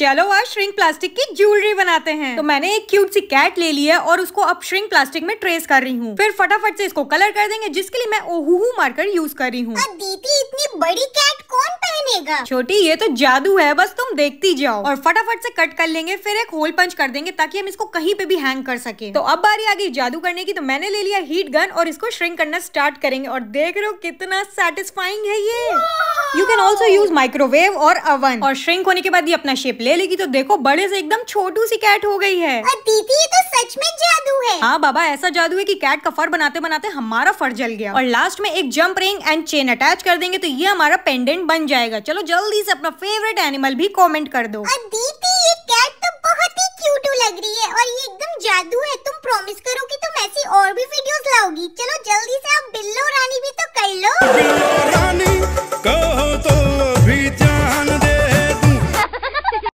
चलो आज shrink plastic की ज्वेलरी बनाते हैं तो मैंने एक क्यूट सी कैट ले ली है और उसको अब श्रिंक प्लास्टिक में ट्रेस कर रही हूँ फिर फटाफट से इसको कलर कर देंगे जिसके लिए मैं ओहू मार्कर यूज कर रही हूँ दीदी इतनी बड़ी कैट कौन पहनेगा छोटी ये तो जादू है बस तुम देखती जाओ और फटाफट से कट कर लेंगे फिर एक होल पंच कर देंगे ताकि हम इसको कहीं पे भी हैंग कर सके तो अब बारी आ गई जादू करने की तो मैंने ले लिया हीट गन और इसको श्रिंक करना स्टार्ट करेंगे और देख रहे हो कितना सेटिस्फाइंग है ये कैन ऑल्सो यूज माइक्रोवेव और अवन और श्रिंक होने के बाद ये अपना शेप ले लेगी तो देखो बड़े से एकदम छोटू सी कैट हो गई है दीदी ये तो सच में जादू है हाँ बाबा ऐसा जादू है कि कैट का फर बनाते बनाते हमारा फर जल गया और लास्ट में एक jump ring and chain attach कर देंगे तो ये हमारा पेंडेंट बन जाएगा चलो जल्दी से अपना फेवरेट एनिमल भी कॉमेंट कर दो दीदी ये कैट तो बहुत ही क्यूट लग रही है और ये एकदम जादू है तुम प्रॉमिस करो कि तुम ऐसी और भी वीडियोस लाओगी चलो जल्दी से आप